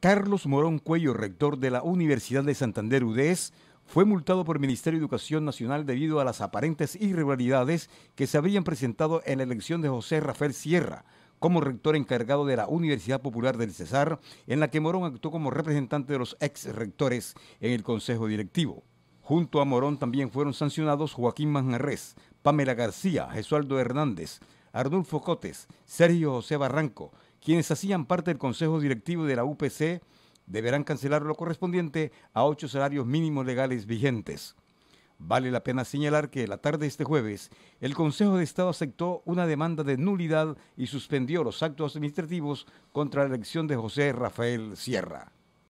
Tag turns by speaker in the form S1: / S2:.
S1: Carlos Morón Cuello, rector de la Universidad de Santander UDES, fue multado por el Ministerio de Educación Nacional debido a las aparentes irregularidades que se habrían presentado en la elección de José Rafael Sierra como rector encargado de la Universidad Popular del Cesar, en la que Morón actuó como representante de los ex rectores en el Consejo Directivo. Junto a Morón también fueron sancionados Joaquín Manjarres, Pamela García, Jesualdo Hernández, Arnulfo Cotes, Sergio José Barranco, quienes hacían parte del Consejo Directivo de la UPC, deberán cancelar lo correspondiente a ocho salarios mínimos legales vigentes. Vale la pena señalar que la tarde de este jueves, el Consejo de Estado aceptó una demanda de nulidad y suspendió los actos administrativos contra la elección de José Rafael Sierra.